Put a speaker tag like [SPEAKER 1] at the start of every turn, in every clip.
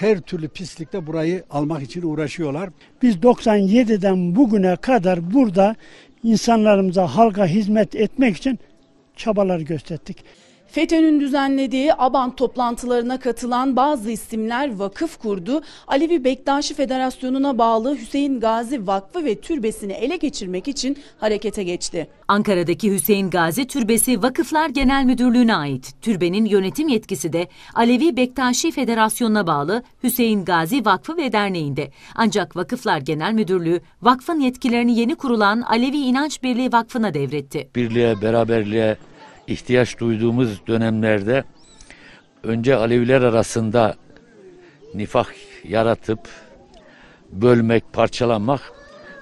[SPEAKER 1] Her türlü pislikte burayı almak için uğraşıyorlar. Biz 97'den bugüne kadar burada insanlarımıza, halka hizmet etmek için çabalar gösterdik.
[SPEAKER 2] FETÖ'nün düzenlediği ABAN toplantılarına katılan bazı isimler vakıf kurdu. Alevi Bektaşi Federasyonu'na bağlı Hüseyin Gazi Vakfı ve Türbesi'ni ele geçirmek için harekete geçti.
[SPEAKER 3] Ankara'daki Hüseyin Gazi Türbesi Vakıflar Genel Müdürlüğü'ne ait. Türbenin yönetim yetkisi de Alevi Bektaşi Federasyonu'na bağlı Hüseyin Gazi Vakfı ve Derneği'nde. Ancak Vakıflar Genel Müdürlüğü vakfın yetkilerini yeni kurulan Alevi İnanç Birliği Vakfı'na devretti.
[SPEAKER 4] Birliğe, beraberliğe, ihtiyaç duyduğumuz dönemlerde önce Aleviler arasında nifak yaratıp bölmek, parçalanmak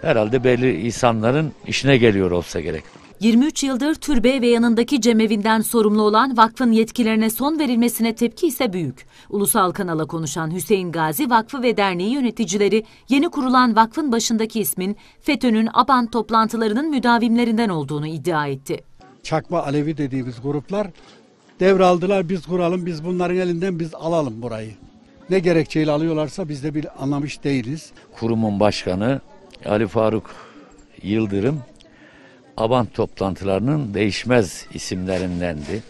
[SPEAKER 4] herhalde belli insanların işine geliyor olsa gerek.
[SPEAKER 3] 23 yıldır türbe ve yanındaki cemevinden sorumlu olan vakfın yetkilerine son verilmesine tepki ise büyük. Ulusal kanala konuşan Hüseyin Gazi Vakfı ve Derneği yöneticileri yeni kurulan vakfın başındaki ismin FETÖ'nün ABAN toplantılarının müdavimlerinden olduğunu iddia etti.
[SPEAKER 1] Çakma Alevi dediğimiz gruplar devraldılar biz kuralım biz bunların elinden biz alalım burayı. Ne gerekçeyle alıyorlarsa biz de bir anlamış değiliz.
[SPEAKER 4] Kurumun başkanı Ali Faruk Yıldırım Abant toplantılarının değişmez isimlerindendi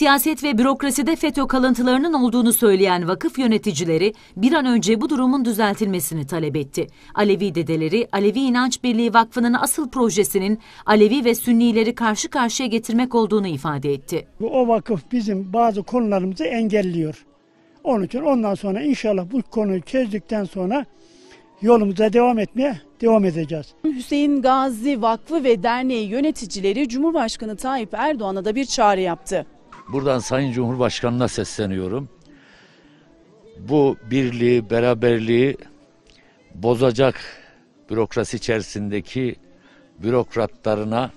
[SPEAKER 3] siyaset ve bürokraside FETÖ kalıntılarının olduğunu söyleyen vakıf yöneticileri bir an önce bu durumun düzeltilmesini talep etti. Alevi dedeleri Alevi İnanç Birliği Vakfı'nın asıl projesinin Alevi ve Sünnileri karşı karşıya getirmek olduğunu ifade etti.
[SPEAKER 1] O vakıf bizim bazı konularımızı engelliyor. Onun için ondan sonra inşallah bu konuyu çözdükten sonra yolumuza devam etmeye devam edeceğiz.
[SPEAKER 2] Hüseyin Gazi Vakfı ve Derneği yöneticileri Cumhurbaşkanı Tayyip Erdoğan'a da bir çağrı yaptı.
[SPEAKER 4] Buradan Sayın Cumhurbaşkanı'na sesleniyorum. Bu birliği, beraberliği bozacak bürokrasi içerisindeki bürokratlarına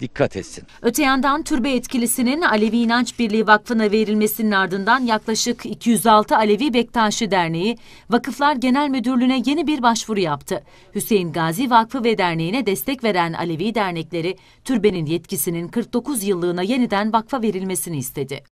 [SPEAKER 4] dikkat
[SPEAKER 3] etsin. Öte yandan türbe etkilisinin Alevi İnanç Birliği Vakfı'na verilmesinin ardından yaklaşık 206 Alevi Bektaşi Derneği Vakıflar Genel Müdürlüğü'ne yeni bir başvuru yaptı. Hüseyin Gazi Vakfı ve Derneği'ne destek veren Alevi dernekleri türbenin yetkisinin 49 yıllığına yeniden vakfa verilmesini istedi.